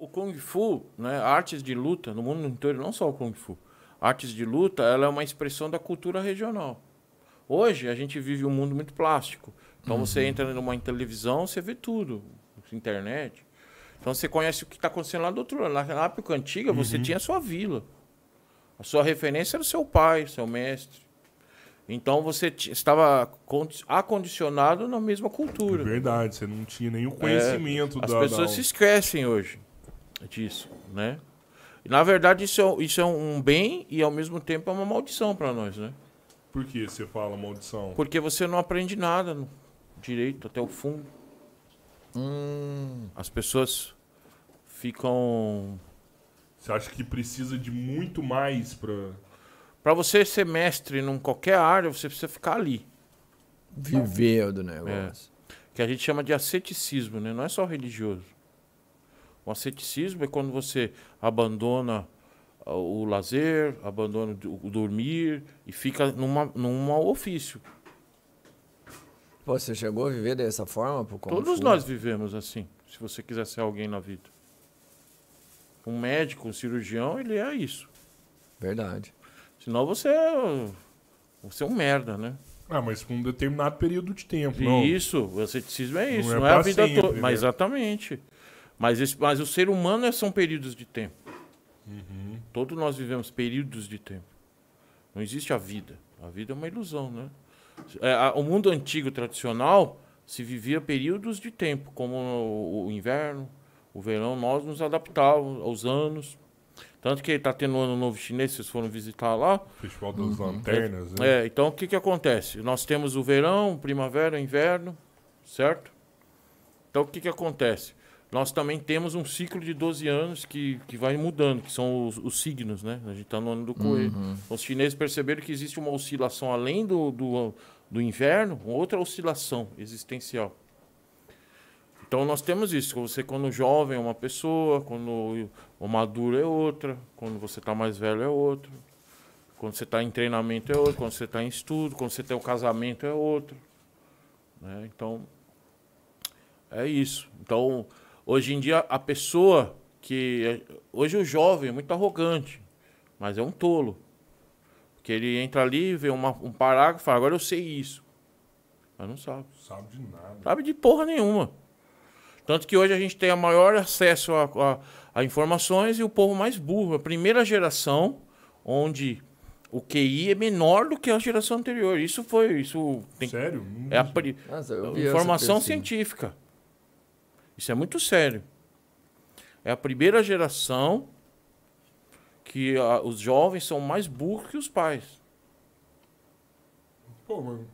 o Kung Fu, né, artes de luta no mundo inteiro, não só o Kung Fu, artes de luta, ela é uma expressão da cultura regional. Hoje a gente vive um mundo muito plástico. Então uhum. você entra numa televisão, você vê tudo, internet. Então você conhece o que está acontecendo lá do outro lado. Na época antiga você uhum. tinha a sua vila. A sua referência era o seu pai, seu mestre. Então você estava acondicionado na mesma cultura. É verdade, você não tinha nenhum conhecimento é, da. As pessoas da... se esquecem hoje disso, né? Na verdade, isso é, isso é um bem e ao mesmo tempo é uma maldição para nós, né? Por que você fala maldição? Porque você não aprende nada direito até o fundo. Hum. As pessoas ficam. Você acha que precisa de muito mais para. Para você ser mestre em qualquer área, você precisa ficar ali. Viver do negócio. É. Que a gente chama de asceticismo, né? Não é só religioso. O asceticismo é quando você abandona ah, o lazer, abandona o dormir e fica numa, numa ofício. Pô, você chegou a viver dessa forma? Por Todos fui? nós vivemos assim, se você quiser ser alguém na vida. Um médico, um cirurgião, ele é isso. Verdade. Senão você é, você é um merda, né? Ah, mas por um determinado período de tempo, não. Isso, o asceticismo é isso, não é, não é a vida toda. Né? Mas exatamente. Mas, esse, mas o ser humano é, são períodos de tempo. Uhum. Todos nós vivemos períodos de tempo. Não existe a vida. A vida é uma ilusão, né? É, a, o mundo antigo tradicional se vivia períodos de tempo, como o, o inverno, o verão. Nós nos adaptávamos aos anos. Tanto que está tendo o ano novo chinês, vocês foram visitar lá. Festival das uhum. Lanternas. Né? é, então o que, que acontece? Nós temos o verão, primavera, inverno, certo? Então o que, que acontece? Nós também temos um ciclo de 12 anos que, que vai mudando, que são os, os signos, né? A gente está no ano do coelho. Uhum. Os chineses perceberam que existe uma oscilação além do, do, do inverno, outra oscilação existencial. Então nós temos isso. Você quando jovem é uma pessoa, quando o maduro é outra, quando você está mais velho é outro, quando você está em treinamento é outro, quando você está em estudo, quando você tem o casamento é outro. Né? Então é isso. Então Hoje em dia, a pessoa que. É, hoje o jovem é muito arrogante, mas é um tolo. Que ele entra ali, vê uma, um parágrafo e fala: agora eu sei isso. Mas não sabe. Sabe de nada. Sabe de porra nenhuma. Tanto que hoje a gente tem a maior acesso a, a, a informações e o povo mais burro. A primeira geração onde o QI é menor do que a geração anterior. Isso foi. Isso tem... Sério? É a... Nossa, Informação assim. científica. Isso é muito sério. É a primeira geração que a, ah, os jovens são mais burros que os pais. Pô, mano.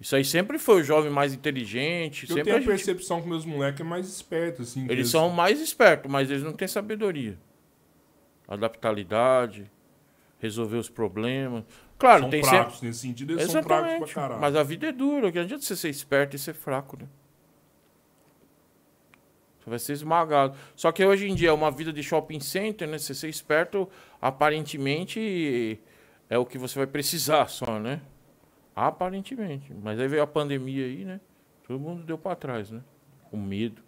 Isso aí sempre foi o jovem mais inteligente. Eu sempre tenho a, gente... percepção que meus moleques é mais esperto, assim. Eles, são mais espertos, mas eles não têm sabedoria. Adaptabilidade, resolver os problemas. Claro, são tem práticos, sempre... nesse sentido, eles Exatamente, são práticos pra caralho. Mas a vida é dura, que adianta você ser esperto e ser fraco, né? Você vai ser esmagado. Só que hoje em dia é uma vida de shopping center, né? Você ser esperto, aparentemente é o que você vai precisar só, né? Aparentemente. Mas aí veio a pandemia aí, né? Todo mundo deu para trás, né? O medo.